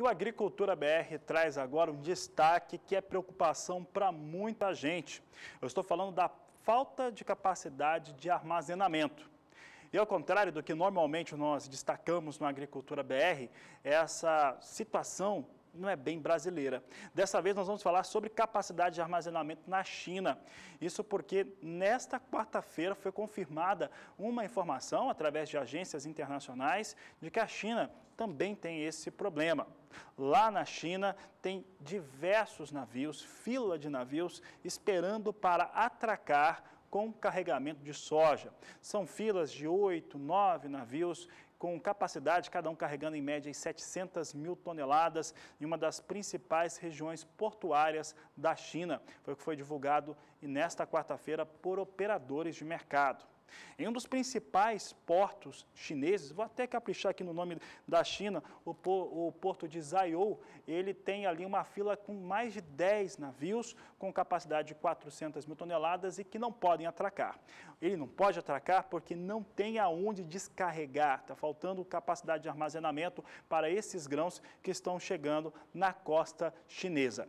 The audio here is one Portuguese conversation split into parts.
E o Agricultura BR traz agora um destaque que é preocupação para muita gente. Eu estou falando da falta de capacidade de armazenamento. E ao contrário do que normalmente nós destacamos no Agricultura BR, essa situação não é bem brasileira. Dessa vez nós vamos falar sobre capacidade de armazenamento na China. Isso porque nesta quarta-feira foi confirmada uma informação através de agências internacionais de que a China também tem esse problema. Lá na China tem diversos navios, fila de navios esperando para atracar com carregamento de soja. São filas de oito, nove navios com capacidade, cada um carregando em média 700 mil toneladas, em uma das principais regiões portuárias da China. Foi o que foi divulgado nesta quarta-feira por operadores de mercado. Em um dos principais portos chineses, vou até caprichar aqui no nome da China, o, porto de Zaiou, ele tem ali uma fila com mais de 10 navios, com capacidade de 400 mil toneladas e que não podem atracar. Ele não pode atracar porque não tem aonde descarregar, está faltando capacidade de armazenamento para esses grãos que estão chegando na costa chinesa.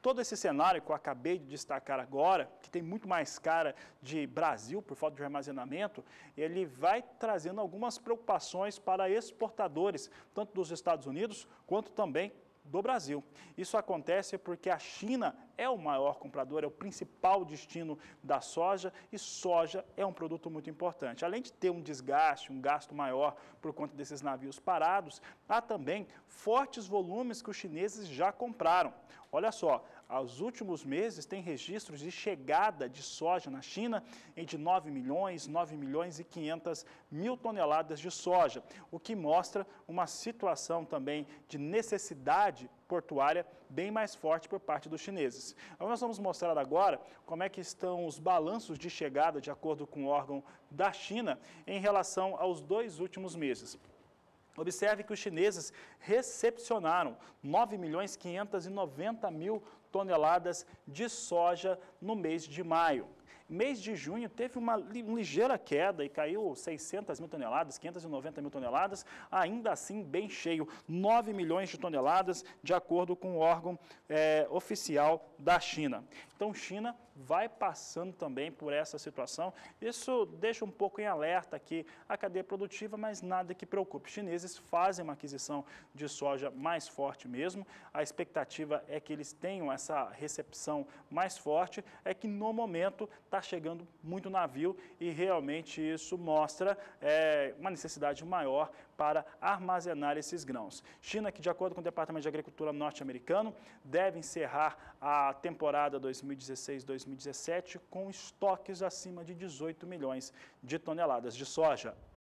Todo esse cenário que eu acabei de destacar agora, que tem muito mais cara de Brasil por falta de armazenamento, ele vai trazendo algumas preocupações para exportadores, tanto dos Estados Unidos quanto também do Brasil. Isso acontece porque a China é o maior comprador, é o principal destino da soja e soja é um produto muito importante. Além de ter um desgaste, um gasto maior por conta desses navios parados, há também fortes volumes que os chineses já compraram. Olha só, aos últimos meses, tem registros de chegada de soja na China de 9 milhões, 9 milhões e 500 mil toneladas de soja, o que mostra uma situação também de necessidade portuária bem mais forte por parte dos chineses. Então, nós vamos mostrar agora como é que estão os balanços de chegada, de acordo com o órgão da China, em relação aos dois últimos meses. Observe que os chineses recepcionaram 9 milhões 590 mil toneladas de soja no mês de maio mês de junho teve uma ligeira queda e caiu 600 mil toneladas, 590 mil toneladas, ainda assim bem cheio, 9 milhões de toneladas, de acordo com o órgão é, oficial da China. Então, China vai passando também por essa situação. Isso deixa um pouco em alerta aqui a cadeia produtiva, mas nada que preocupe. Os chineses fazem uma aquisição de soja mais forte mesmo. A expectativa é que eles tenham essa recepção mais forte, é que no momento está está chegando muito navio e realmente isso mostra é, uma necessidade maior para armazenar esses grãos. China, que de acordo com o Departamento de Agricultura norte-americano, deve encerrar a temporada 2016-2017 com estoques acima de 18 milhões de toneladas de soja.